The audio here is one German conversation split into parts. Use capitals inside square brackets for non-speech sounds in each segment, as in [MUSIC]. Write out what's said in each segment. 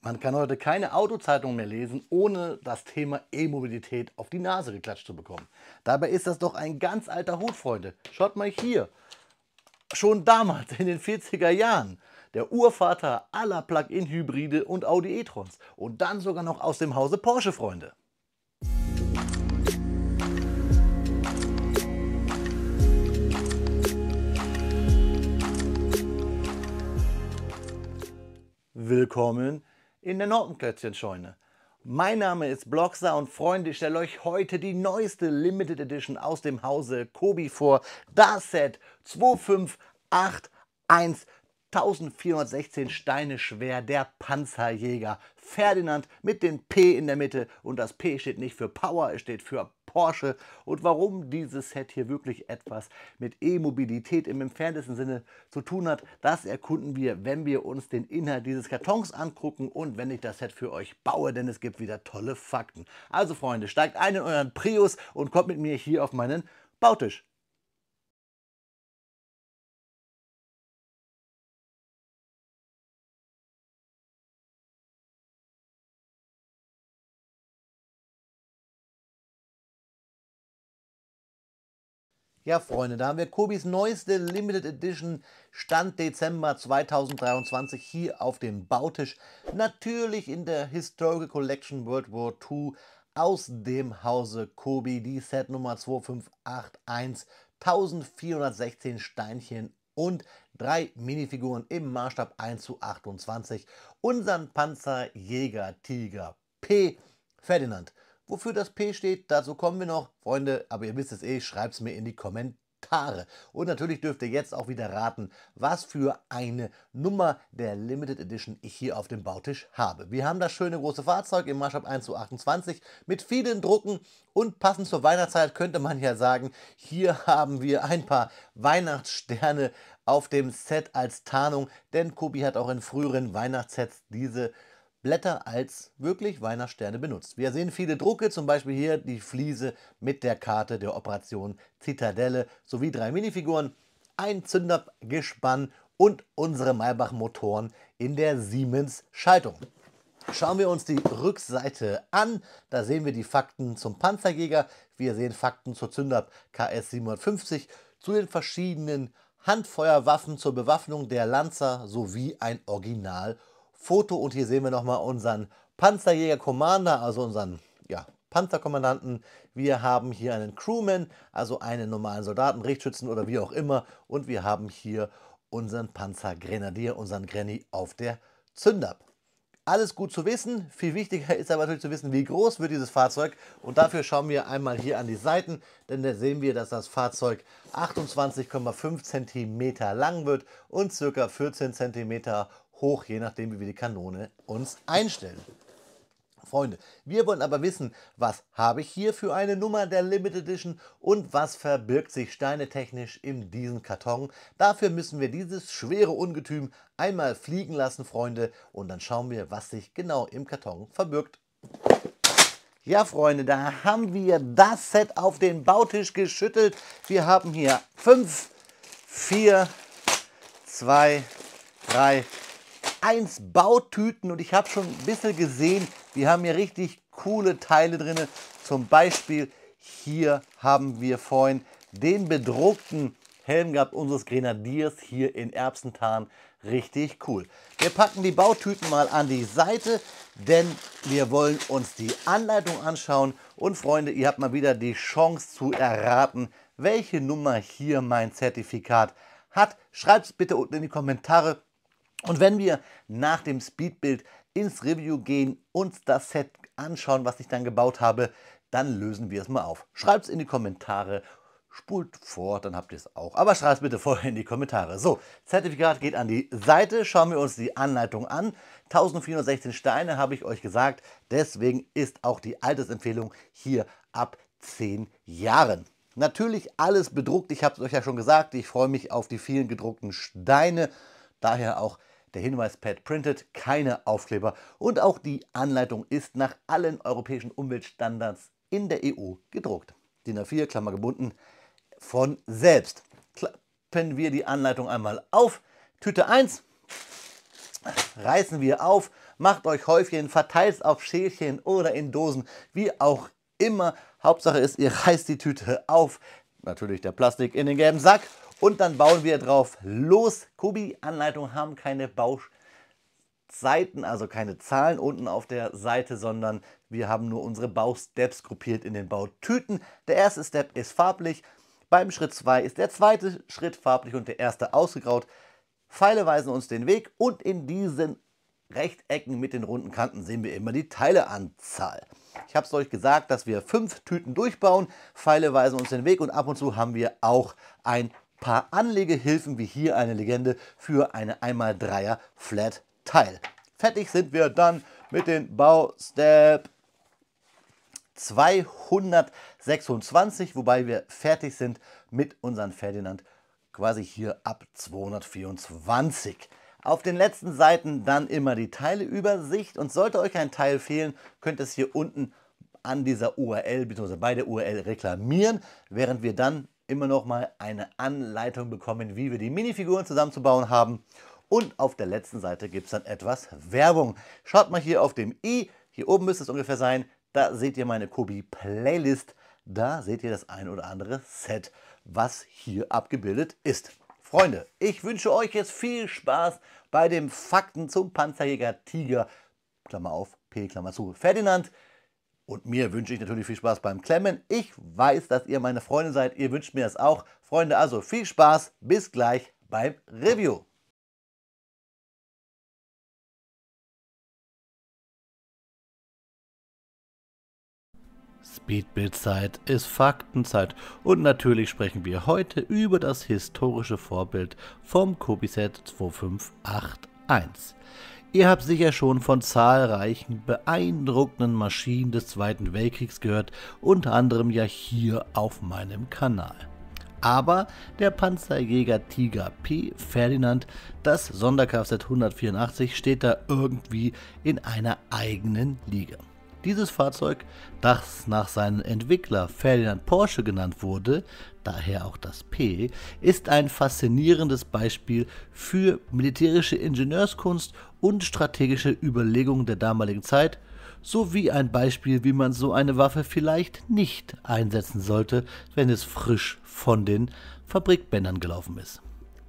Man kann heute keine Autozeitung mehr lesen, ohne das Thema E-Mobilität auf die Nase geklatscht zu bekommen. Dabei ist das doch ein ganz alter Hut, Freunde. Schaut mal hier. Schon damals, in den 40er Jahren, der Urvater aller Plug-in-Hybride und Audi e-trons. Und dann sogar noch aus dem Hause Porsche, Freunde. Willkommen in der Nortenklötzchenscheune. Mein Name ist Bloxer und Freunde, ich stelle euch heute die neueste Limited Edition aus dem Hause Kobi vor. Das Set 2581 1416 Steine schwer, der Panzerjäger Ferdinand mit dem P in der Mitte und das P steht nicht für Power, es steht für Porsche und warum dieses Set hier wirklich etwas mit E-Mobilität im entferntesten Sinne zu tun hat, das erkunden wir, wenn wir uns den Inhalt dieses Kartons angucken und wenn ich das Set für euch baue, denn es gibt wieder tolle Fakten. Also Freunde, steigt ein in euren Prius und kommt mit mir hier auf meinen Bautisch. Ja, Freunde, da haben wir Kobis neueste Limited Edition Stand Dezember 2023 hier auf dem Bautisch. Natürlich in der Historical Collection World War II aus dem Hause Kobi, die Set Nummer 2581, 1416 Steinchen und drei Minifiguren im Maßstab 1 zu 28. Unseren Panzerjäger Tiger P. Ferdinand Wofür das P steht, dazu kommen wir noch. Freunde, aber ihr wisst es eh, schreibt es mir in die Kommentare. Und natürlich dürft ihr jetzt auch wieder raten, was für eine Nummer der Limited Edition ich hier auf dem Bautisch habe. Wir haben das schöne große Fahrzeug im Maßstab 1 zu 28 mit vielen Drucken und passend zur Weihnachtszeit könnte man ja sagen, hier haben wir ein paar Weihnachtssterne auf dem Set als Tarnung, denn Kobi hat auch in früheren Weihnachtssets diese Blätter als wirklich Weihnachtssterne benutzt. Wir sehen viele Drucke, zum Beispiel hier die Fliese mit der Karte der Operation Zitadelle sowie drei Minifiguren, ein Zündergespann und unsere Maybach-Motoren in der Siemens-Schaltung. Schauen wir uns die Rückseite an. Da sehen wir die Fakten zum Panzerjäger. Wir sehen Fakten zur Zündab KS 750, zu den verschiedenen Handfeuerwaffen zur Bewaffnung der Lanzer sowie ein Original Foto und hier sehen wir nochmal unseren Panzerjäger Commander, also unseren ja, Panzerkommandanten. Wir haben hier einen Crewman, also einen normalen Soldaten, Richtschützen oder wie auch immer. Und wir haben hier unseren Panzergrenadier, unseren Granny auf der Zündab. Alles gut zu wissen, viel wichtiger ist aber natürlich zu wissen, wie groß wird dieses Fahrzeug. Und dafür schauen wir einmal hier an die Seiten, denn da sehen wir, dass das Fahrzeug 28,5 cm lang wird und ca. 14 cm hoch, je nachdem, wie wir die Kanone uns einstellen. Freunde, wir wollen aber wissen, was habe ich hier für eine Nummer der Limited Edition und was verbirgt sich steinetechnisch in diesem Karton. Dafür müssen wir dieses schwere Ungetüm einmal fliegen lassen, Freunde, und dann schauen wir, was sich genau im Karton verbirgt. Ja, Freunde, da haben wir das Set auf den Bautisch geschüttelt. Wir haben hier 5, 4, 2, 3, 1 Bautüten und ich habe schon ein bisschen gesehen, die haben hier richtig coole Teile drin. Zum Beispiel hier haben wir vorhin den bedruckten Helm gehabt unseres Grenadiers hier in Erbsentan. Richtig cool. Wir packen die Bautüten mal an die Seite, denn wir wollen uns die Anleitung anschauen. Und Freunde, ihr habt mal wieder die Chance zu erraten, welche Nummer hier mein Zertifikat hat. Schreibt es bitte unten in die Kommentare. Und wenn wir nach dem Speedbild ins Review gehen, uns das Set anschauen, was ich dann gebaut habe, dann lösen wir es mal auf. Schreibt es in die Kommentare, spult vor, dann habt ihr es auch. Aber schreibt es bitte [LAUGHS] vorher in die Kommentare. So, Zertifikat geht an die Seite, schauen wir uns die Anleitung an. 1416 Steine habe ich euch gesagt, deswegen ist auch die Altersempfehlung hier ab 10 Jahren. Natürlich alles bedruckt, ich habe es euch ja schon gesagt, ich freue mich auf die vielen gedruckten Steine. Daher auch der Hinweis Pad Printed, keine Aufkleber und auch die Anleitung ist nach allen europäischen Umweltstandards in der EU gedruckt. DIN A4, Klammer gebunden, von selbst. Klappen wir die Anleitung einmal auf. Tüte 1 reißen wir auf, macht euch Häufchen, verteilt es auf Schälchen oder in Dosen, wie auch immer. Hauptsache ist, ihr reißt die Tüte auf, natürlich der Plastik in den gelben Sack und dann bauen wir drauf los. kubi anleitungen haben keine Bauchseiten, also keine Zahlen unten auf der Seite, sondern wir haben nur unsere Bausteps gruppiert in den Bautüten. Der erste Step ist farblich. Beim Schritt 2 ist der zweite Schritt farblich und der erste ausgegraut. Pfeile weisen uns den Weg und in diesen Rechtecken mit den runden Kanten sehen wir immer die Teileanzahl. Ich habe es euch gesagt, dass wir fünf Tüten durchbauen, Pfeile weisen uns den Weg und ab und zu haben wir auch ein paar Anlegehilfen wie hier eine Legende für eine 1x3er Flat Teil. Fertig sind wir dann mit den Baustep 226, wobei wir fertig sind mit unseren Ferdinand quasi hier ab 224. Auf den letzten Seiten dann immer die Teileübersicht und sollte euch ein Teil fehlen, könnt ihr es hier unten an dieser URL bzw. bei der URL reklamieren, während wir dann immer noch mal eine Anleitung bekommen, wie wir die Minifiguren zusammenzubauen haben. Und auf der letzten Seite gibt es dann etwas Werbung. Schaut mal hier auf dem i, hier oben müsste es ungefähr sein, da seht ihr meine Kobi-Playlist. Da seht ihr das ein oder andere Set, was hier abgebildet ist. Freunde, ich wünsche euch jetzt viel Spaß bei dem Fakten zum Panzerjäger Tiger, Klammer auf, P, Klammer zu, Ferdinand und mir wünsche ich natürlich viel Spaß beim Klemmen. Ich weiß, dass ihr meine Freunde seid. Ihr wünscht mir das auch. Freunde, also viel Spaß. Bis gleich beim Review. Speedbildzeit ist Faktenzeit und natürlich sprechen wir heute über das historische Vorbild vom Kobiset 2581. Ihr habt sicher schon von zahlreichen beeindruckenden Maschinen des Zweiten Weltkriegs gehört, unter anderem ja hier auf meinem Kanal. Aber der Panzerjäger Tiger P Ferdinand, das Sonderkfz 184, steht da irgendwie in einer eigenen Liga. Dieses Fahrzeug, das nach seinem Entwickler Ferdinand Porsche genannt wurde, daher auch das P, ist ein faszinierendes Beispiel für militärische Ingenieurskunst und strategische Überlegungen der damaligen Zeit sowie ein Beispiel, wie man so eine Waffe vielleicht nicht einsetzen sollte, wenn es frisch von den Fabrikbändern gelaufen ist.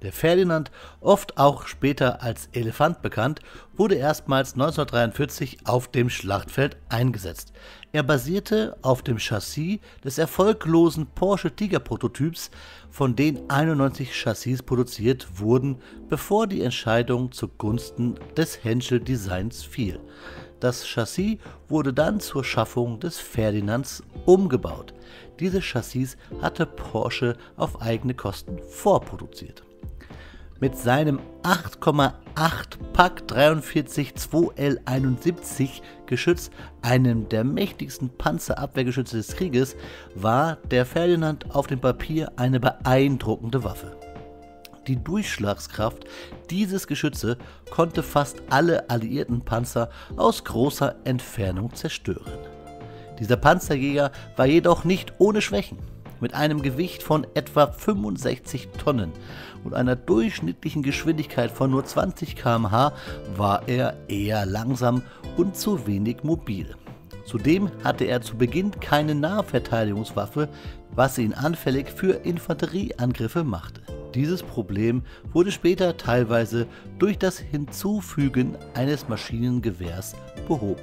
Der Ferdinand, oft auch später als Elefant bekannt, wurde erstmals 1943 auf dem Schlachtfeld eingesetzt. Er basierte auf dem Chassis des erfolglosen Porsche Tiger Prototyps, von denen 91 Chassis produziert wurden, bevor die Entscheidung zugunsten des Henschel Designs fiel. Das Chassis wurde dann zur Schaffung des Ferdinands umgebaut. Diese Chassis hatte Porsche auf eigene Kosten vorproduziert mit seinem 8,8 Pack 43 2L71 Geschütz, einem der mächtigsten Panzerabwehrgeschütze des Krieges, war der Ferdinand auf dem Papier eine beeindruckende Waffe. Die Durchschlagskraft dieses Geschütze konnte fast alle alliierten Panzer aus großer Entfernung zerstören. Dieser Panzerjäger war jedoch nicht ohne Schwächen mit einem Gewicht von etwa 65 Tonnen und einer durchschnittlichen Geschwindigkeit von nur 20 km/h war er eher langsam und zu wenig mobil. Zudem hatte er zu Beginn keine Nahverteidigungswaffe, was ihn anfällig für Infanterieangriffe machte. Dieses Problem wurde später teilweise durch das Hinzufügen eines Maschinengewehrs behoben.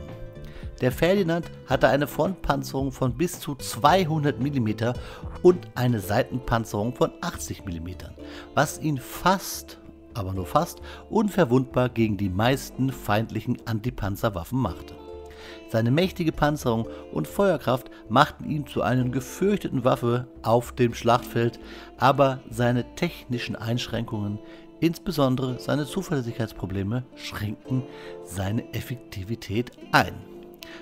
Der Ferdinand hatte eine Frontpanzerung von bis zu 200 mm und eine Seitenpanzerung von 80 mm, was ihn fast, aber nur fast, unverwundbar gegen die meisten feindlichen Antipanzerwaffen machte. Seine mächtige Panzerung und Feuerkraft machten ihn zu einer gefürchteten Waffe auf dem Schlachtfeld, aber seine technischen Einschränkungen, insbesondere seine Zuverlässigkeitsprobleme, schränkten seine Effektivität ein.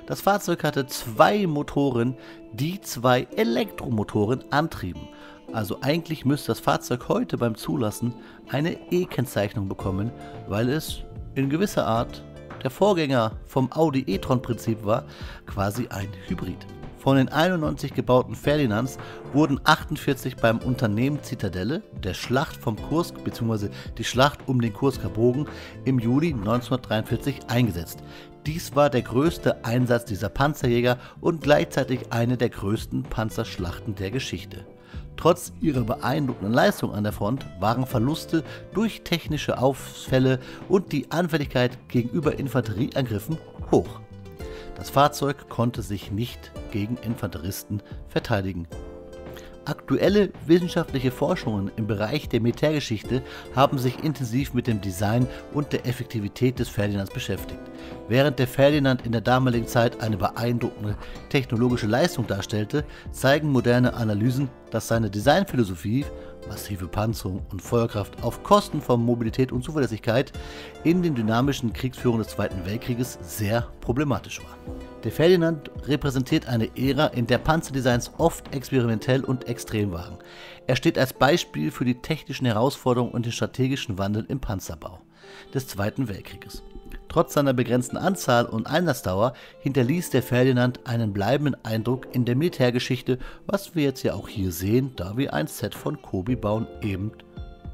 Das Fahrzeug hatte zwei Motoren, die zwei Elektromotoren antrieben. Also eigentlich müsste das Fahrzeug heute beim Zulassen eine E-Kennzeichnung bekommen, weil es in gewisser Art der Vorgänger vom Audi e-tron-Prinzip war, quasi ein Hybrid. Von den 91 gebauten Ferdinands wurden 48 beim Unternehmen Zitadelle, der Schlacht vom Kursk bzw. die Schlacht um den Kursker Bogen im Juli 1943 eingesetzt. Dies war der größte Einsatz dieser Panzerjäger und gleichzeitig eine der größten Panzerschlachten der Geschichte. Trotz ihrer beeindruckenden Leistung an der Front waren Verluste durch technische Auffälle und die Anfälligkeit gegenüber Infanterieangriffen hoch. Das Fahrzeug konnte sich nicht gegen Infanteristen verteidigen Aktuelle wissenschaftliche Forschungen im Bereich der Militärgeschichte haben sich intensiv mit dem Design und der Effektivität des Ferdinands beschäftigt. Während der Ferdinand in der damaligen Zeit eine beeindruckende technologische Leistung darstellte, zeigen moderne Analysen, dass seine Designphilosophie massive Panzerung und Feuerkraft auf Kosten von Mobilität und Zuverlässigkeit in den dynamischen Kriegsführungen des Zweiten Weltkrieges sehr problematisch war. Der Ferdinand repräsentiert eine Ära, in der Panzerdesigns oft experimentell und extrem waren. Er steht als Beispiel für die technischen Herausforderungen und den strategischen Wandel im Panzerbau des Zweiten Weltkrieges. Trotz seiner begrenzten Anzahl und Einlassdauer hinterließ der Ferdinand einen bleibenden Eindruck in der Militärgeschichte, was wir jetzt ja auch hier sehen, da wir ein Set von Kobi bauen, eben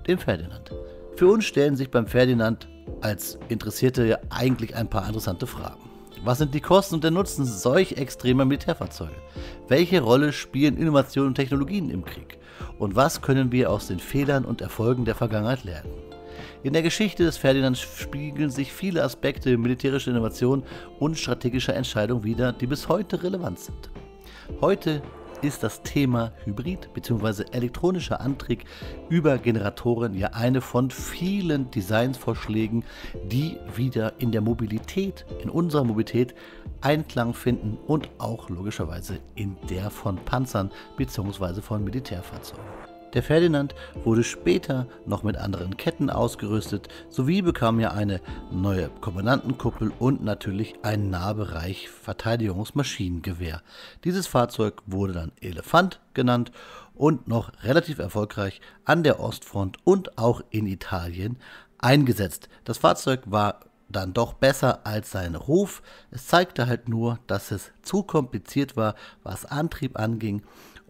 dem Ferdinand. Für uns stellen sich beim Ferdinand als Interessierte ja eigentlich ein paar interessante Fragen. Was sind die Kosten und der Nutzen solch extremer Militärfahrzeuge? Welche Rolle spielen Innovationen und Technologien im Krieg? Und was können wir aus den Fehlern und Erfolgen der Vergangenheit lernen? In der Geschichte des Ferdinands spiegeln sich viele Aspekte militärischer Innovation und strategischer Entscheidung wider, die bis heute relevant sind. Heute ist das Thema Hybrid bzw. elektronischer Antrieb über Generatoren ja eine von vielen Designvorschlägen, die wieder in der Mobilität, in unserer Mobilität Einklang finden und auch logischerweise in der von Panzern bzw. von Militärfahrzeugen. Der Ferdinand wurde später noch mit anderen Ketten ausgerüstet, sowie bekam er eine neue Kommandantenkuppel und natürlich ein Nahbereich Verteidigungsmaschinengewehr. Dieses Fahrzeug wurde dann Elefant genannt und noch relativ erfolgreich an der Ostfront und auch in Italien eingesetzt. Das Fahrzeug war dann doch besser als sein Ruf. Es zeigte halt nur, dass es zu kompliziert war, was Antrieb anging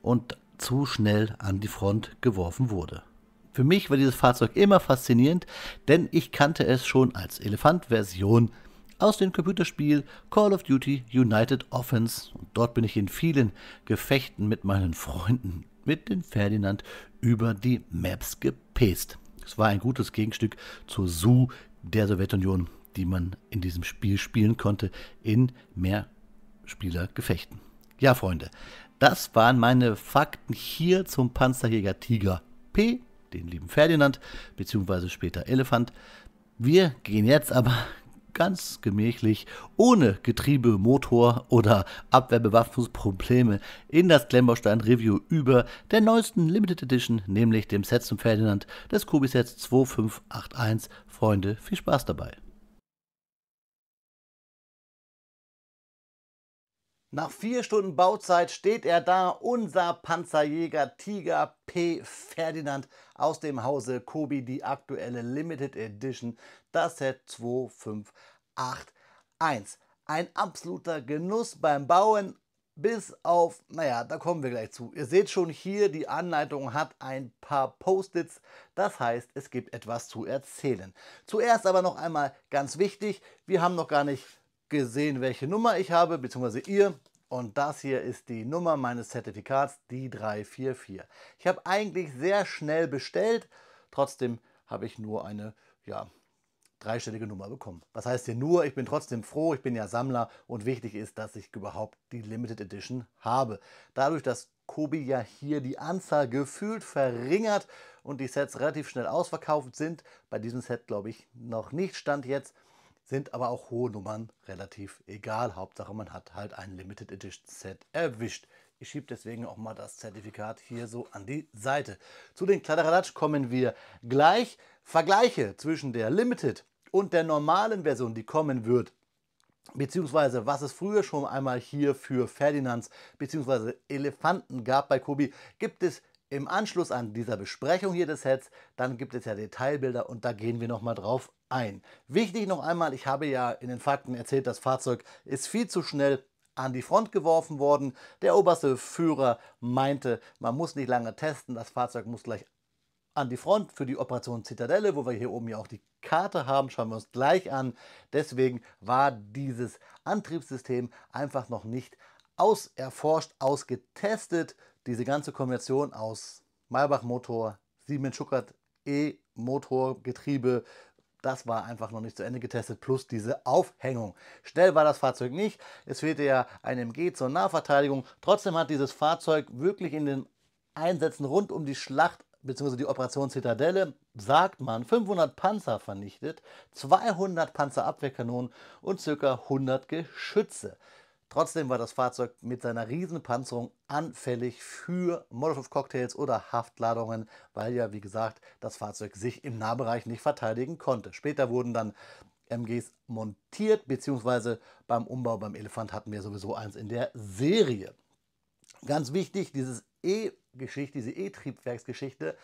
und zu schnell an die Front geworfen wurde. Für mich war dieses Fahrzeug immer faszinierend, denn ich kannte es schon als Elefant-Version aus dem Computerspiel Call of Duty United Offense und dort bin ich in vielen Gefechten mit meinen Freunden, mit dem Ferdinand, über die Maps gepest. Es war ein gutes Gegenstück zur Su der Sowjetunion, die man in diesem Spiel spielen konnte in Mehrspielergefechten. Ja, Freunde, das waren meine Fakten hier zum Panzerjäger Tiger P, den lieben Ferdinand, beziehungsweise später Elefant. Wir gehen jetzt aber [LAUGHS] ganz gemächlich, ohne Getriebe, Motor oder Abwehrbewaffnungsprobleme in das Klemmbaustein Review über der neuesten Limited Edition, nämlich dem Set zum Ferdinand des Kubisets 2581. Freunde, viel Spaß dabei! Nach vier Stunden Bauzeit steht er da, unser Panzerjäger Tiger P. Ferdinand aus dem Hause Kobi, die aktuelle Limited Edition, das Set 2581. Ein absoluter Genuss beim Bauen, bis auf, naja, da kommen wir gleich zu. Ihr seht schon hier, die Anleitung hat ein paar Post-its, das heißt, es gibt etwas zu erzählen. Zuerst aber noch einmal ganz wichtig, wir haben noch gar nicht gesehen, welche Nummer ich habe, beziehungsweise ihr. Und das hier ist die Nummer meines Zertifikats, die 344. Ich habe eigentlich sehr schnell bestellt, trotzdem habe ich nur eine ja, dreistellige Nummer bekommen. Was heißt hier nur, ich bin trotzdem froh, ich bin ja Sammler und wichtig ist, dass ich überhaupt die Limited Edition habe. Dadurch, dass Kobi ja hier die Anzahl gefühlt verringert und die Sets relativ schnell ausverkauft sind, bei diesem Set glaube ich noch nicht stand jetzt, sind aber auch hohe Nummern relativ egal. Hauptsache, man hat halt ein Limited Edition Set erwischt. Ich schiebe deswegen auch mal das Zertifikat hier so an die Seite. Zu den Kladderadatsch kommen wir gleich. Vergleiche zwischen der Limited und der normalen Version, die kommen wird, beziehungsweise was es früher schon einmal hier für Ferdinands beziehungsweise Elefanten gab bei Kobi, gibt es im Anschluss an dieser Besprechung hier des Sets, dann gibt es ja Detailbilder und da gehen wir nochmal drauf ein. Wichtig noch einmal, ich habe ja in den Fakten erzählt, das Fahrzeug ist viel zu schnell an die Front geworfen worden. Der oberste Führer meinte, man muss nicht lange testen, das Fahrzeug muss gleich an die Front für die Operation Zitadelle, wo wir hier oben ja auch die Karte haben, schauen wir uns gleich an. Deswegen war dieses Antriebssystem einfach noch nicht auserforscht, ausgetestet diese ganze Kombination aus Maybach Motor, Siemens Schuckert E-Motor, Getriebe, das war einfach noch nicht zu Ende getestet, plus diese Aufhängung. Schnell war das Fahrzeug nicht, es fehlte ja ein MG zur Nahverteidigung. Trotzdem hat dieses Fahrzeug wirklich in den Einsätzen rund um die Schlacht bzw. die Operation Zitadelle, sagt man, 500 Panzer vernichtet, 200 Panzerabwehrkanonen und ca. 100 Geschütze. Trotzdem war das Fahrzeug mit seiner Riesenpanzerung anfällig für molotov cocktails oder Haftladungen, weil ja, wie gesagt, das Fahrzeug sich im Nahbereich nicht verteidigen konnte. Später wurden dann MGs montiert, beziehungsweise beim Umbau beim Elefant hatten wir sowieso eins in der Serie. Ganz wichtig, dieses E-Geschichte, diese E-Triebwerksgeschichte,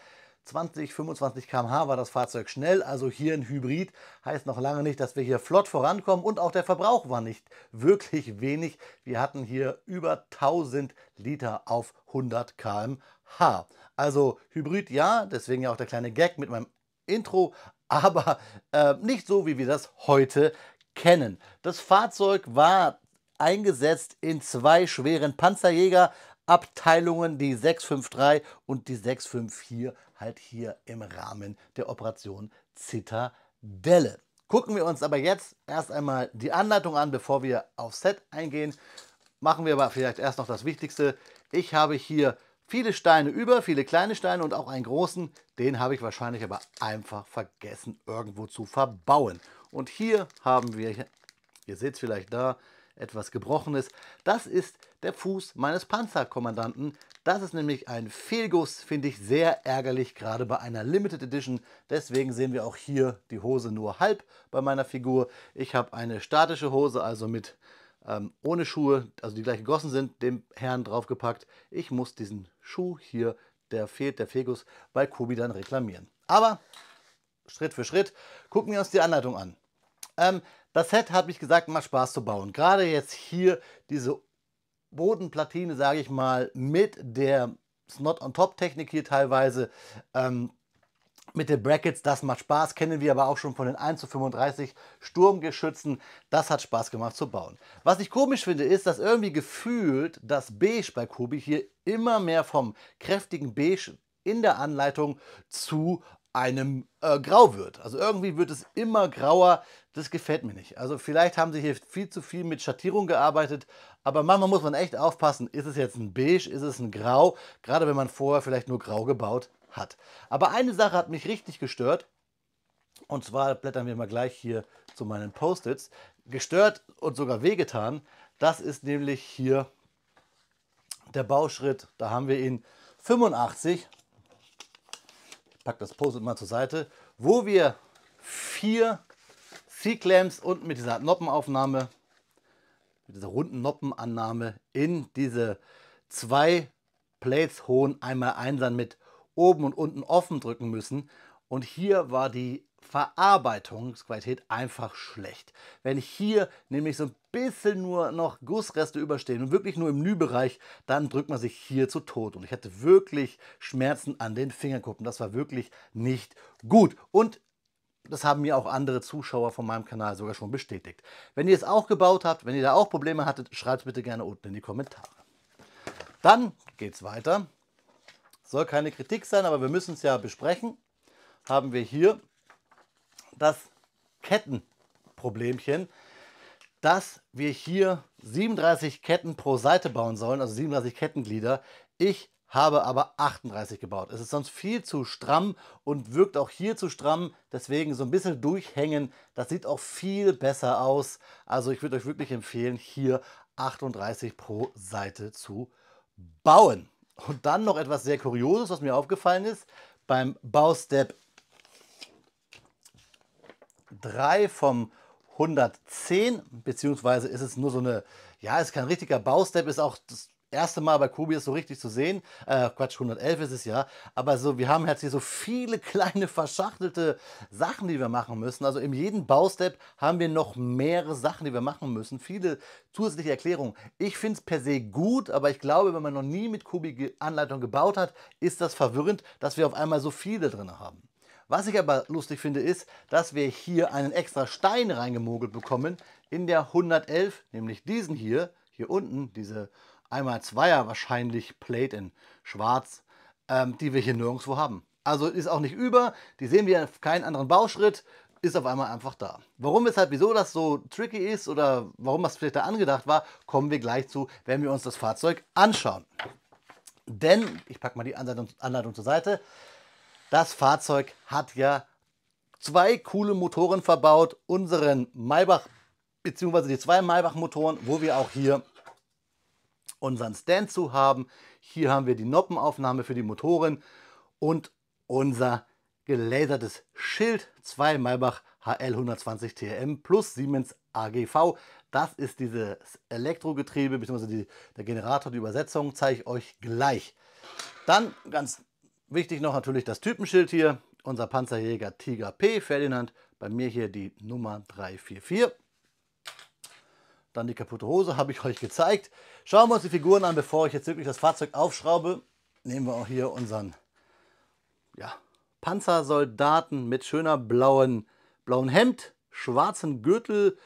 20, 25 km/h war das Fahrzeug schnell, also hier ein Hybrid heißt noch lange nicht, dass wir hier flott vorankommen und auch der Verbrauch war nicht wirklich wenig. Wir hatten hier über 1000 Liter auf 100 km/h. Also Hybrid ja, deswegen ja auch der kleine Gag mit meinem Intro, [LAUGHS] aber äh, nicht so, wie wir das heute kennen. Das Fahrzeug war eingesetzt in zwei schweren Panzerjäger. Abteilungen, die 653 und die 654 halt hier im Rahmen der Operation Zitadelle. Gucken wir uns aber jetzt erst einmal die Anleitung an, bevor wir auf Set eingehen. Machen wir aber vielleicht erst noch das Wichtigste. Ich habe hier viele Steine über, viele kleine Steine und auch einen großen. Den habe ich wahrscheinlich aber einfach vergessen irgendwo zu verbauen. Und hier haben wir, ihr seht es vielleicht da, etwas Gebrochenes. Das ist der Fuß meines Panzerkommandanten. Das ist nämlich ein Fehlguss, finde ich sehr ärgerlich, gerade bei einer Limited Edition. Deswegen sehen wir auch hier die Hose nur halb bei meiner Figur. Ich habe eine statische Hose, also mit ähm, ohne Schuhe, also die gleich gegossen sind, dem Herrn draufgepackt. Ich muss diesen Schuh hier, der fehlt, der Fehlguss, bei Kobi dann reklamieren. Aber Schritt für Schritt gucken wir uns die Anleitung an. Ähm, das Set hat mich gesagt, macht Spaß zu bauen. Gerade jetzt hier diese Bodenplatine, sage ich mal, mit der Snot-on-Top-Technik hier teilweise, ähm, mit den Brackets, das macht Spaß, kennen wir aber auch schon von den 1 zu 35 Sturmgeschützen, das hat Spaß gemacht zu bauen. Was ich komisch finde, ist, dass irgendwie gefühlt das Beige bei Kobi hier immer mehr vom kräftigen Beige in der Anleitung zu einem äh, grau wird. Also irgendwie wird es immer grauer. Das gefällt mir nicht. Also vielleicht haben sie hier viel zu viel mit Schattierung gearbeitet, aber manchmal muss man echt aufpassen. Ist es jetzt ein beige, ist es ein grau? Gerade wenn man vorher vielleicht nur grau gebaut hat. Aber eine Sache hat mich richtig gestört. Und zwar blättern wir mal gleich hier zu meinen Post-its. Gestört und sogar wehgetan, das ist nämlich hier der Bauschritt. Da haben wir ihn 85 packe das Puzzle mal zur Seite, wo wir vier C-Clamps unten mit dieser Noppenaufnahme, mit dieser runden Noppenannahme in diese zwei Plates hohen einmal einsern mit oben und unten offen drücken müssen. Und hier war die Verarbeitungsqualität einfach schlecht. Wenn hier nämlich so ein bisschen nur noch Gussreste überstehen und wirklich nur im Nü-Bereich, dann drückt man sich hier zu tot. Und ich hatte wirklich Schmerzen an den Fingerkuppen. Das war wirklich nicht gut. Und das haben mir auch andere Zuschauer von meinem Kanal sogar schon bestätigt. Wenn ihr es auch gebaut habt, wenn ihr da auch Probleme hattet, schreibt es bitte gerne unten in die Kommentare. Dann geht es weiter. Soll keine Kritik sein, aber wir müssen es ja besprechen. Haben wir hier das Kettenproblemchen, dass wir hier 37 Ketten pro Seite bauen sollen, also 37 Kettenglieder. Ich habe aber 38 gebaut. Es ist sonst viel zu stramm und wirkt auch hier zu stramm. Deswegen so ein bisschen durchhängen, das sieht auch viel besser aus. Also ich würde euch wirklich empfehlen, hier 38 pro Seite zu bauen. Und dann noch etwas sehr Kurioses, was mir aufgefallen ist. Beim Baustep 3 vom 110, beziehungsweise ist es nur so eine, ja, ist kein richtiger Baustep, ist auch das erste Mal bei Kobi so richtig zu sehen. Äh, Quatsch, 111 ist es ja. Aber so, wir haben jetzt hier so viele [LAUGHS] kleine verschachtelte Sachen, die wir machen müssen. Also in jedem Baustep haben wir noch mehrere Sachen, die wir machen müssen. Viele zusätzliche Erklärungen. Ich finde es per se gut, aber ich glaube, wenn man noch nie mit kubi Anleitung gebaut hat, ist das verwirrend, dass wir auf einmal so viele drin haben. Was ich aber lustig finde ist, dass wir hier einen extra Stein reingemogelt bekommen in der 111, nämlich diesen hier, hier unten, diese 1x2er wahrscheinlich Plate in schwarz, ähm, die wir hier nirgendwo haben. Also ist auch nicht über, die sehen wir auf keinen anderen Bauschritt, ist auf einmal einfach da. Warum, weshalb, wieso das so tricky ist oder warum das vielleicht da angedacht war, kommen wir gleich zu, wenn wir uns das Fahrzeug anschauen. Denn, ich packe mal die Anleitung, Anleitung zur Seite, das Fahrzeug hat ja zwei coole Motoren verbaut, unseren Maybach beziehungsweise die zwei Maybach Motoren, wo wir auch hier unseren Stand zu haben. Hier haben wir die Noppenaufnahme für die Motoren und unser gelasertes Schild, zwei Maybach HL 120 TM plus Siemens AGV. Das ist dieses Elektrogetriebe beziehungsweise Die, der Generator, die Übersetzung zeige ich euch gleich. Dann ganz Wichtig noch natürlich das Typenschild hier. Unser Panzerjäger Tiger P Ferdinand. Bei mir hier die Nummer 344. Dann die kaputte Hose habe ich euch gezeigt. Schauen wir uns die Figuren an, bevor ich jetzt wirklich das Fahrzeug aufschraube. Nehmen wir auch hier unseren ja, Panzersoldaten mit schöner blauen, blauen Hemd, schwarzen Gürtel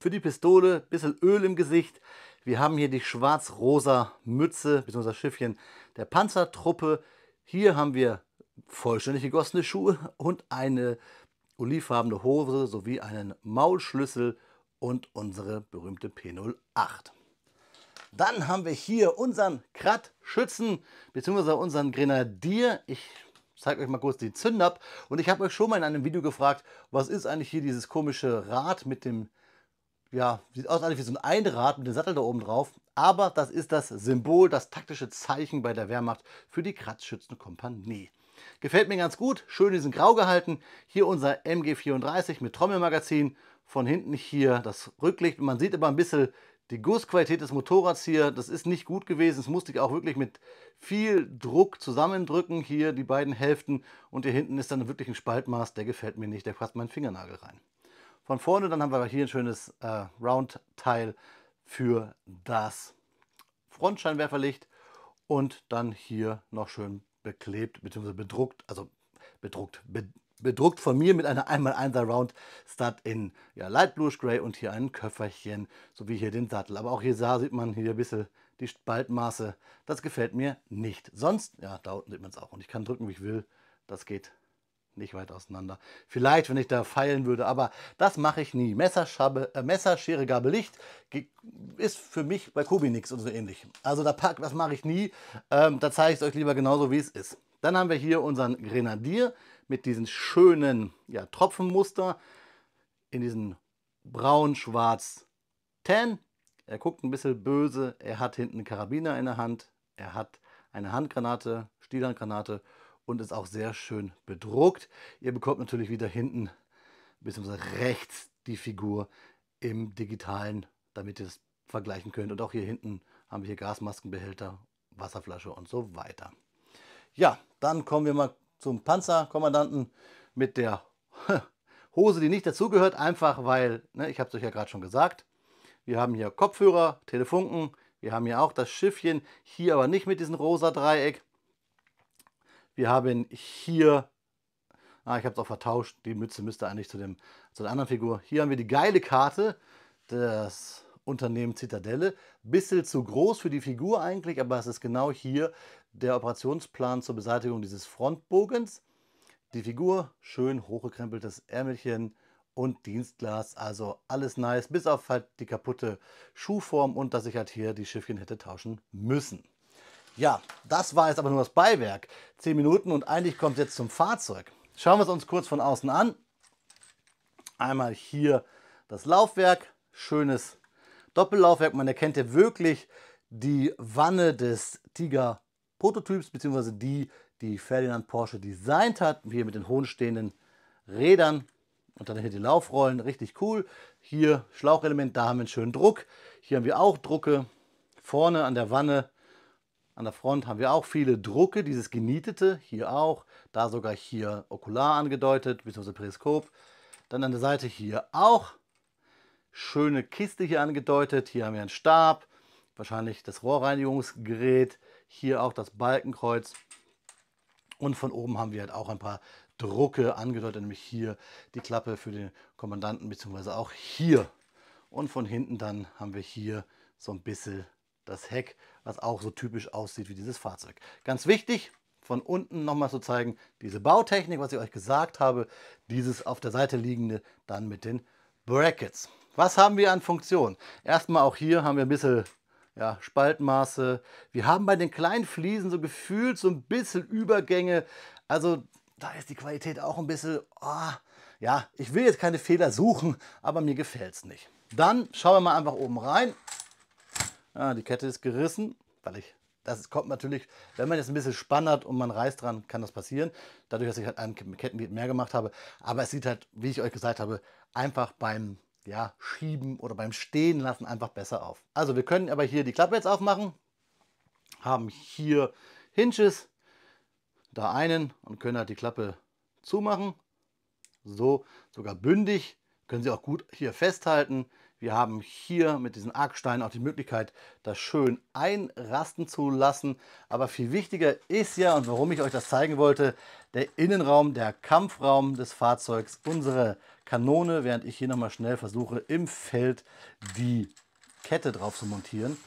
für die Pistole, bisschen Öl im Gesicht. Wir haben hier die schwarz-rosa Mütze bzw. Schiffchen der Panzertruppe. Hier haben wir vollständig gegossene Schuhe und eine olivfarbene Hose sowie einen Maulschlüssel und unsere berühmte P08. Dann haben wir hier unseren Kratschützen bzw. unseren Grenadier. Ich zeige euch mal kurz die Zündab. Und ich habe euch schon mal in einem Video gefragt, was ist eigentlich hier dieses komische Rad mit dem ja, sieht aus wie so ein Einrad mit dem Sattel da oben drauf. Aber das ist das Symbol, das taktische Zeichen bei der Wehrmacht für die Kratzschützenkompanie. Gefällt mir ganz gut, schön diesen Grau gehalten. Hier unser MG34 mit Trommelmagazin. Von hinten hier das Rücklicht. Man sieht immer ein bisschen die Gussqualität des Motorrads hier. Das ist nicht gut gewesen. Das musste ich auch wirklich mit viel Druck zusammendrücken. Hier die beiden Hälften. Und hier hinten ist dann wirklich ein Spaltmaß. Der gefällt mir nicht. Der passt meinen Fingernagel rein von vorne. Dann haben wir hier ein schönes äh, Round-Teil für das Frontscheinwerferlicht und dann hier noch schön beklebt bzw. bedruckt, also bedruckt, be bedruckt von mir mit einer 1x1er Round Stud in ja, Light Blue Gray und hier ein Köfferchen sowie hier den Sattel. Aber auch hier sah, sieht man hier ein bisschen die Spaltmaße. Das gefällt mir nicht. Sonst, ja, da unten sieht man es auch und ich kann drücken, wie ich will. Das geht nicht weit auseinander. Vielleicht, wenn ich da feilen würde, aber das mache ich nie. Messer, Schabe, äh, Messer, Schere, Gabel, Licht ist für mich bei Kobi nichts und so ähnlich. Also da pack, das mache ich nie. Ähm, da zeige ich es euch lieber genauso, wie es ist. Dann haben wir hier unseren Grenadier mit diesen schönen ja, Tropfenmuster in diesen braun-schwarz-tan. Er guckt ein bisschen böse. Er hat hinten einen Karabiner in der Hand. Er hat eine Handgranate, Stielhandgranate und ist auch sehr schön bedruckt. Ihr bekommt natürlich wieder hinten bzw. rechts die Figur im digitalen, damit ihr es vergleichen könnt. Und auch hier hinten haben wir hier Gasmaskenbehälter, Wasserflasche und so weiter. Ja, dann kommen wir mal zum Panzerkommandanten mit der [LAUGHS] Hose, die nicht dazugehört, einfach weil, ne, ich habe es euch ja gerade schon gesagt, wir haben hier Kopfhörer, Telefunken, wir haben hier auch das Schiffchen, hier aber nicht mit diesem rosa Dreieck. Wir haben hier, ah, ich habe es auch vertauscht, die Mütze müsste eigentlich zu, dem, zu der anderen Figur. Hier haben wir die geile Karte, das Unternehmen Zitadelle. Bisschen zu groß für die Figur eigentlich, aber es ist genau hier der Operationsplan zur Beseitigung dieses Frontbogens. Die Figur, schön hochgekrempeltes Ärmelchen und Dienstglas, also alles nice, bis auf halt die kaputte Schuhform und dass ich halt hier die Schiffchen hätte tauschen müssen. Ja, das war jetzt aber nur das Beiwerk. Zehn Minuten und eigentlich kommt es jetzt zum Fahrzeug. Schauen wir es uns kurz von außen an. Einmal hier das Laufwerk, schönes Doppellaufwerk. Man erkennt ja wirklich die Wanne des Tiger Prototyps, beziehungsweise die, die Ferdinand Porsche designt hat. Hier mit den hohen stehenden Rädern und dann hier die Laufrollen, richtig cool. Hier Schlauchelement, da haben wir einen schönen Druck. Hier haben wir auch Drucke. Vorne an der Wanne an der Front haben wir auch viele Drucke, dieses genietete, hier auch, da sogar hier okular angedeutet, bzw. Periskop. Dann an der Seite hier auch, schöne Kiste hier angedeutet, hier haben wir einen Stab, wahrscheinlich das Rohrreinigungsgerät, hier auch das Balkenkreuz. Und von oben haben wir halt auch ein paar Drucke angedeutet, nämlich hier die Klappe für den Kommandanten, beziehungsweise auch hier. Und von hinten dann haben wir hier so ein bisschen das Heck, was auch so typisch aussieht wie dieses Fahrzeug. Ganz wichtig, von unten nochmal zu zeigen, diese Bautechnik, was ich euch gesagt habe, dieses auf der Seite liegende dann mit den Brackets. Was haben wir an Funktionen? Erstmal auch hier haben wir ein bisschen ja, Spaltmaße. Wir haben bei den kleinen Fliesen so gefühlt so ein bisschen Übergänge. Also da ist die Qualität auch ein bisschen, oh, ja, ich will jetzt keine Fehler suchen, aber mir gefällt es nicht. Dann schauen wir mal einfach oben rein. Ah, die Kette ist gerissen, weil ich, das kommt natürlich, wenn man jetzt ein bisschen spannert und man reißt dran, kann das passieren. Dadurch, dass ich halt einen Kettenglied mehr gemacht habe. Aber es sieht halt, wie ich euch gesagt habe, einfach beim ja, Schieben oder beim Stehen lassen einfach besser auf. Also wir können aber hier die Klappe jetzt aufmachen, haben hier Hinges, da einen und können halt die Klappe zumachen. So, sogar bündig, können sie auch gut hier festhalten. Wir haben hier mit diesen Arksteinen auch die Möglichkeit, das schön einrasten zu lassen. Aber viel wichtiger ist ja, und warum ich euch das zeigen wollte, der Innenraum, der Kampfraum des Fahrzeugs, unsere Kanone, während ich hier nochmal schnell versuche, im Feld die Kette drauf zu montieren.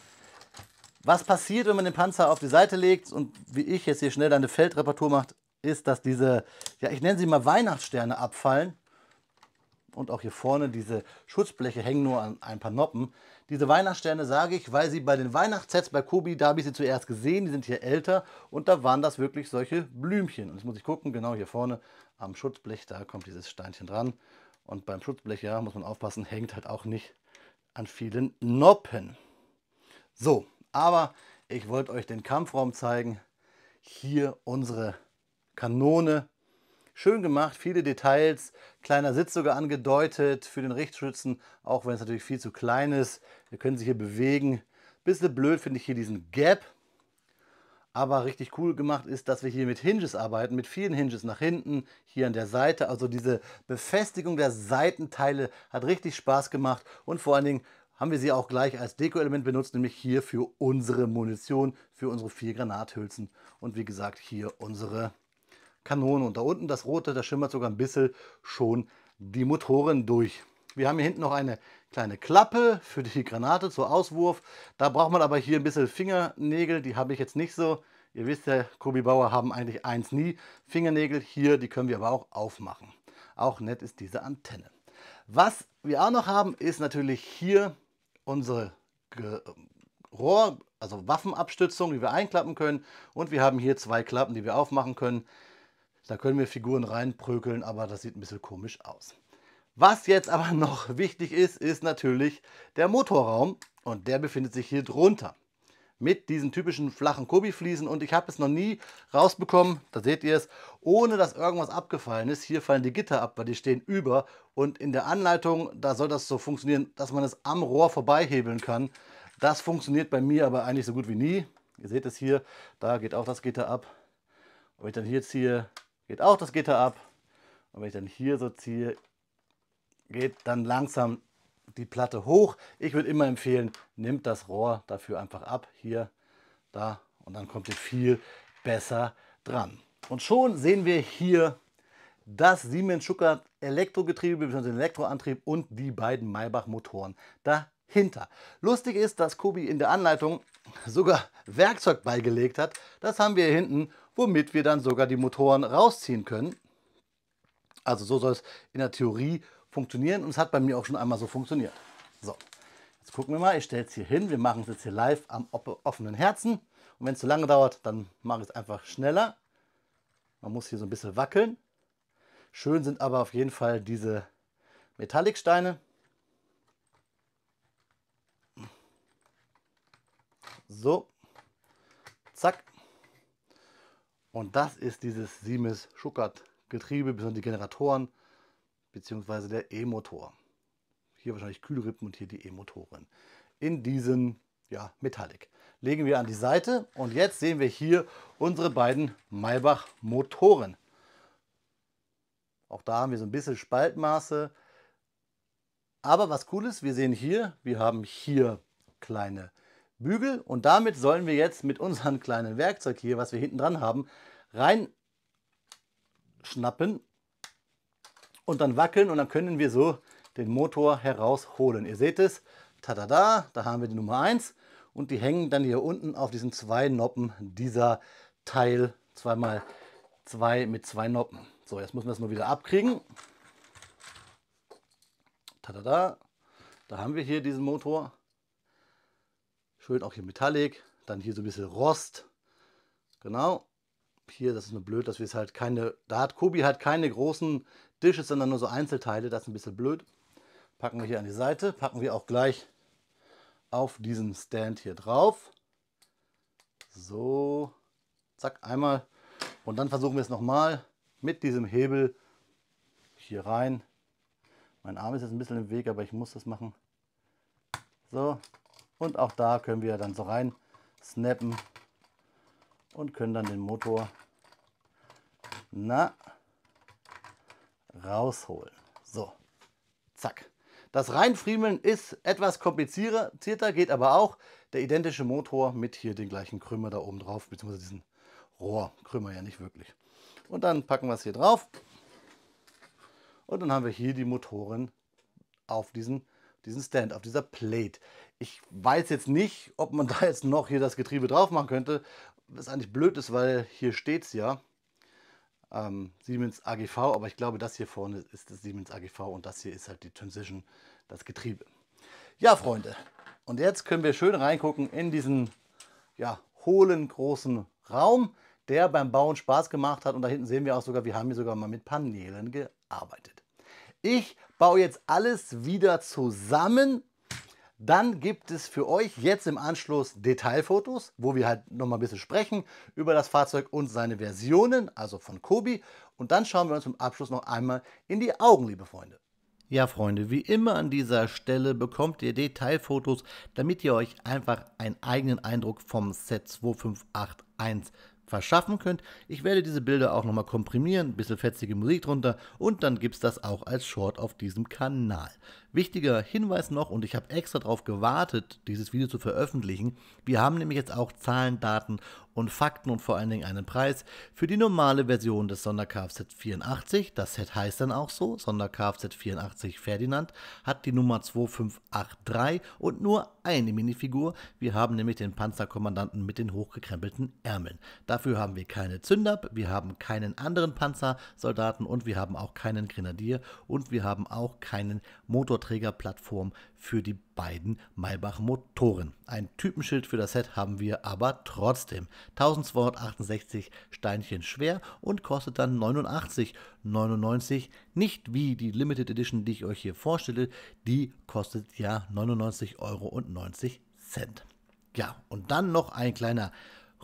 Was passiert, wenn man den Panzer auf die Seite legt und wie ich jetzt hier schnell eine Feldreparatur macht, ist, dass diese, ja ich nenne sie mal Weihnachtssterne abfallen und auch hier vorne diese Schutzbleche hängen nur an ein paar Noppen. Diese Weihnachtssterne sage ich, weil sie bei den Weihnachtssets bei Kobi, da habe ich sie zuerst gesehen, die sind hier älter und da waren das wirklich solche Blümchen. Und jetzt muss ich gucken, genau hier vorne am Schutzblech, da kommt dieses Steinchen dran. Und beim Schutzblech, ja, muss man aufpassen, hängt halt auch nicht an vielen Noppen. So, aber ich wollte euch den Kampfraum zeigen. Hier unsere Kanone Schön gemacht, viele Details, kleiner Sitz sogar angedeutet für den Richtschützen, auch wenn es natürlich viel zu klein ist. Wir können sich hier bewegen. Bisschen blöd finde ich hier diesen Gap. Aber richtig cool gemacht ist, dass wir hier mit Hinges arbeiten, mit vielen Hinges nach hinten, hier an der Seite. Also diese Befestigung der Seitenteile hat richtig Spaß gemacht und vor allen Dingen haben wir sie auch gleich als Deko-Element benutzt, nämlich hier für unsere Munition, für unsere vier Granathülsen und wie gesagt hier unsere Kanone. Und da unten das rote, da schimmert sogar ein bisschen schon die Motoren durch. Wir haben hier hinten noch eine kleine Klappe für die Granate zur Auswurf. Da braucht man aber hier ein bisschen Fingernägel, die habe ich jetzt nicht so. Ihr wisst ja, Kobi-Bauer haben eigentlich eins nie. Fingernägel hier, die können wir aber auch aufmachen. Auch nett ist diese Antenne. Was wir auch noch haben, ist natürlich hier unsere Ge Rohr, also Waffenabstützung, die wir einklappen können. Und wir haben hier zwei Klappen, die wir aufmachen können. Da können wir Figuren reinprökeln, aber das sieht ein bisschen komisch aus. Was jetzt aber [LAUGHS] noch wichtig ist, ist natürlich der Motorraum und der befindet sich hier drunter. Mit diesen typischen flachen Kobi-Fliesen und ich habe es noch nie rausbekommen, da seht ihr es, ohne dass irgendwas abgefallen ist. Hier fallen die Gitter ab, weil die stehen über und in der Anleitung, da soll das so funktionieren, dass man es am Rohr vorbeihebeln kann. Das funktioniert bei mir aber eigentlich so gut wie nie. Ihr seht es hier, da geht auch das Gitter ab. Wenn ich dann hier ziehe, geht auch das Gitter ab. Und wenn ich dann hier so ziehe, geht dann langsam die Platte hoch. Ich würde immer empfehlen, nimmt das Rohr dafür einfach ab, hier, da, und dann kommt ihr viel besser dran. Und schon sehen wir hier das Siemens Schuckert Elektrogetriebe bzw. den Elektroantrieb und die beiden Maybach Motoren dahinter. Lustig ist, dass Kobi in der Anleitung sogar Werkzeug beigelegt hat. Das haben wir hier hinten womit wir dann sogar die Motoren rausziehen können. Also so soll es in der Theorie funktionieren und es hat bei mir auch schon einmal so funktioniert. So, jetzt gucken wir mal, ich stelle es hier hin, wir machen es jetzt hier live am offenen Herzen und wenn es zu lange dauert, dann mache ich es einfach schneller. Man muss hier so ein bisschen wackeln. Schön sind aber auf jeden Fall diese Metallicsteine. So, zack, und das ist dieses Siemens Schuckert Getriebe, besonders die Generatoren bzw. der E-Motor. Hier wahrscheinlich Kühlrippen und hier die E-Motoren. In diesem ja, Metallic. Legen wir an die Seite und jetzt sehen wir hier unsere beiden Maybach Motoren. Auch da haben wir so ein bisschen Spaltmaße. Aber was cool ist, wir sehen hier, wir haben hier kleine Bügel und damit sollen wir jetzt mit unserem kleinen Werkzeug hier, was wir hinten dran haben, rein schnappen und dann wackeln und dann können wir so den Motor herausholen. Ihr seht es, tada da, da haben wir die Nummer 1 und die hängen dann hier unten auf diesen zwei Noppen dieser Teil 2x2 mit zwei Noppen. So, jetzt müssen wir das nur wieder abkriegen. Tada da, da haben wir hier diesen Motor. Schön auch hier Metallic. Dann hier so ein bisschen Rost. Genau. Hier, das ist nur blöd, dass wir es halt keine... Da hat Kobi halt keine großen Dishes, sondern nur so Einzelteile. Das ist ein bisschen blöd. Packen wir hier an die Seite. Packen wir auch gleich auf diesen Stand hier drauf. So. Zack, einmal. Und dann versuchen wir es nochmal mit diesem Hebel hier rein. Mein Arm ist jetzt ein bisschen im Weg, aber ich muss das machen. So, und auch da können wir dann so rein snappen und können dann den Motor na, rausholen. So, zack. Das Reinfriemeln ist etwas komplizierter, geht aber auch. Der identische Motor mit hier den gleichen Krümmer da oben drauf, beziehungsweise diesen Rohrkrümmer ja nicht wirklich. Und dann packen wir es hier drauf. Und dann haben wir hier die Motoren auf diesen, diesen Stand, auf dieser Plate ich weiß jetzt nicht, ob man [LAUGHS] da jetzt noch hier das Getriebe drauf machen könnte. Was eigentlich blöd ist, weil hier steht es ja. Ähm, Siemens AGV, aber ich glaube, das hier vorne ist das Siemens AGV und das hier ist halt die Transition, das Getriebe. Ja, Freunde, und jetzt können wir schön reingucken in diesen ja, hohlen großen Raum, der beim Bauen Spaß gemacht hat. Und da hinten sehen wir auch sogar, wir haben hier sogar mal mit Paneelen gearbeitet. Ich baue jetzt alles wieder zusammen dann gibt es für euch jetzt im Anschluss Detailfotos, wo wir halt nochmal ein bisschen sprechen über das Fahrzeug und seine Versionen, also von Kobi. Und dann schauen wir uns im Abschluss noch einmal in die Augen, liebe Freunde. Ja, Freunde, wie immer an dieser Stelle bekommt ihr Detailfotos, damit ihr euch einfach einen eigenen Eindruck vom Set 2581 verschaffen könnt. Ich werde diese Bilder auch nochmal komprimieren, ein bisschen fetzige Musik drunter und dann gibt es das auch als Short auf diesem Kanal. Wichtiger Hinweis noch und ich habe extra darauf gewartet, dieses Video zu veröffentlichen. Wir haben nämlich jetzt auch Zahlen, Daten und Fakten und vor allen Dingen einen Preis für die normale Version des Sonder-Kfz 84. Das Set heißt dann auch so. Sonder-Kfz 84 Ferdinand hat die Nummer 2583 und nur eine Minifigur. Wir haben nämlich den Panzerkommandanten mit den hochgekrempelten Ärmeln. Dafür haben wir keine Zünder, wir haben keinen anderen Panzersoldaten und wir haben auch keinen Grenadier und wir haben auch keinen Motorträgerplattform für die beiden Maybach Motoren. Ein Typenschild für das Set haben wir aber trotzdem. 1268 Steinchen schwer und kostet dann 89,99. Nicht wie die Limited Edition, die ich euch hier vorstelle, die kostet ja 99,90 Euro. Ja, und dann noch ein kleiner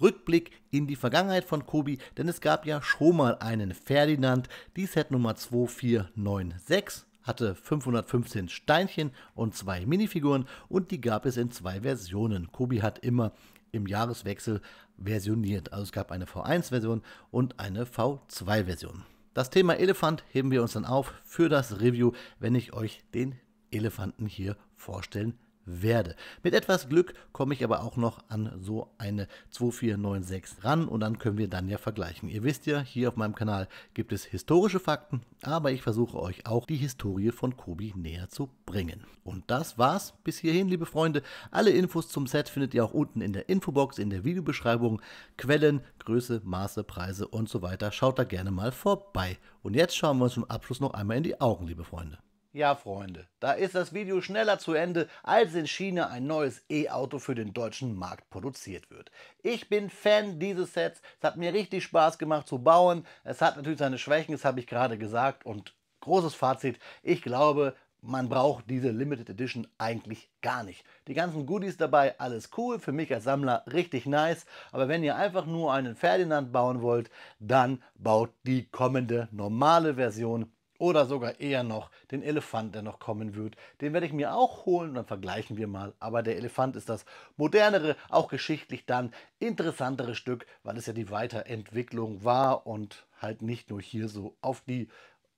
Rückblick in die Vergangenheit von Kobi, denn es gab ja schon mal einen Ferdinand, die Set Nummer 2496 hatte 515 Steinchen und zwei Minifiguren und die gab es in zwei Versionen. Kobi hat immer im Jahreswechsel versioniert. Also es gab eine V1-Version und eine V2-Version. Das Thema Elefant heben wir uns dann auf für das Review, wenn ich euch den Elefanten hier vorstellen werde. Mit etwas Glück komme ich aber auch noch an so eine 2496 ran und dann können wir dann ja vergleichen. Ihr wisst ja, hier auf meinem Kanal gibt es historische Fakten, aber ich versuche euch auch die Historie von Kobi näher zu bringen. Und das war's bis hierhin, liebe Freunde. Alle Infos zum Set findet ihr auch unten in der Infobox, in der Videobeschreibung. Quellen, Größe, Maße, Preise und so weiter. Schaut da gerne mal vorbei. Und jetzt schauen wir uns zum Abschluss noch einmal in die Augen, liebe Freunde. Ja, Freunde, da ist das Video schneller zu Ende, als in China ein neues E-Auto für den deutschen Markt produziert wird. Ich bin Fan dieses Sets, es hat mir richtig Spaß gemacht zu bauen, es hat natürlich seine Schwächen, das habe ich gerade gesagt und großes Fazit, ich glaube, man braucht diese Limited Edition eigentlich gar nicht. Die ganzen Goodies dabei, alles cool, für mich als Sammler richtig nice, aber wenn ihr einfach nur einen Ferdinand bauen wollt, dann baut die kommende normale Version oder sogar eher noch den Elefant, der noch kommen wird. Den werde ich mir auch holen und dann vergleichen wir mal. Aber der Elefant ist das modernere, auch geschichtlich dann interessantere Stück, weil es ja die Weiterentwicklung war und halt nicht nur hier so auf die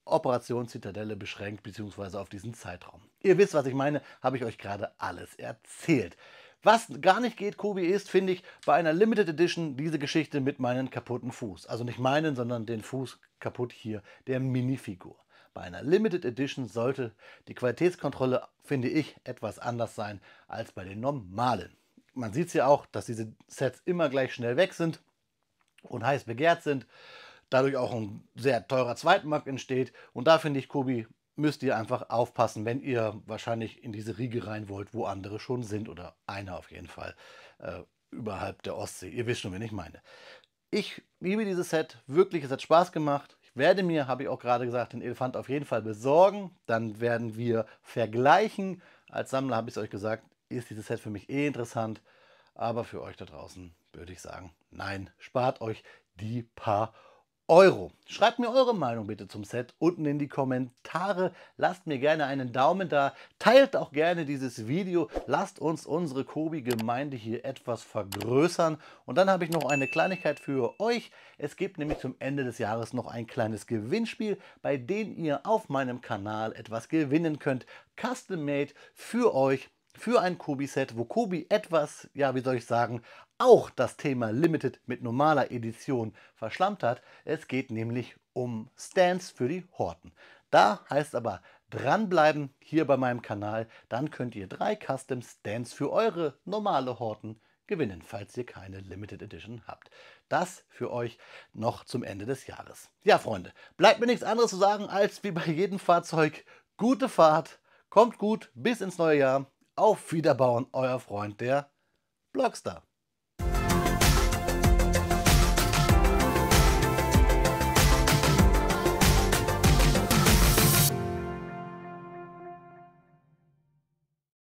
Operation Zitadelle beschränkt, beziehungsweise auf diesen Zeitraum. Ihr wisst, was ich meine, habe ich euch gerade alles erzählt. Was gar nicht geht, Kobi, ist, finde ich, bei einer Limited Edition diese Geschichte mit meinem kaputten Fuß. Also nicht meinen, sondern den Fuß kaputt hier, der Minifigur. Bei einer Limited Edition sollte die Qualitätskontrolle, finde ich, etwas anders sein als bei den normalen. Man sieht es ja auch, dass diese Sets immer gleich schnell weg sind und heiß begehrt sind. Dadurch auch ein sehr teurer Zweitmarkt entsteht. Und da finde ich, Kobi, müsst ihr einfach aufpassen, wenn ihr wahrscheinlich in diese Riege rein wollt, wo andere schon sind oder einer auf jeden Fall äh, überhalb der Ostsee. Ihr wisst schon, wen ich meine. Ich liebe dieses Set, wirklich, es hat Spaß gemacht werde mir, habe ich auch gerade gesagt, den Elefant auf jeden Fall besorgen. Dann werden wir vergleichen. Als Sammler habe ich es euch gesagt, ist dieses Set für mich eh interessant. Aber für euch da draußen würde ich sagen, nein, spart euch die paar Euro. Schreibt mir eure Meinung bitte zum Set unten in die Kommentare. Lasst mir gerne einen Daumen da. Teilt auch gerne dieses Video. Lasst uns unsere Kobi-Gemeinde hier etwas vergrößern. Und dann habe ich noch eine Kleinigkeit für euch. Es gibt nämlich zum Ende des Jahres noch ein kleines Gewinnspiel, bei dem ihr auf meinem Kanal etwas gewinnen könnt. Custom-made für euch für ein Kobi-Set, wo Kobi etwas, ja, wie soll ich sagen, auch das Thema Limited mit normaler Edition verschlammt hat. Es geht nämlich um Stands für die Horten. Da heißt aber dranbleiben hier bei meinem Kanal, dann könnt ihr drei Custom Stands für eure normale Horten gewinnen, falls ihr keine Limited Edition habt. Das für euch noch zum Ende des Jahres. Ja, Freunde, bleibt mir nichts anderes zu sagen, als wie bei jedem Fahrzeug, gute Fahrt, kommt gut, bis ins neue Jahr. Auf Wiederbauen, euer Freund der Blogstar.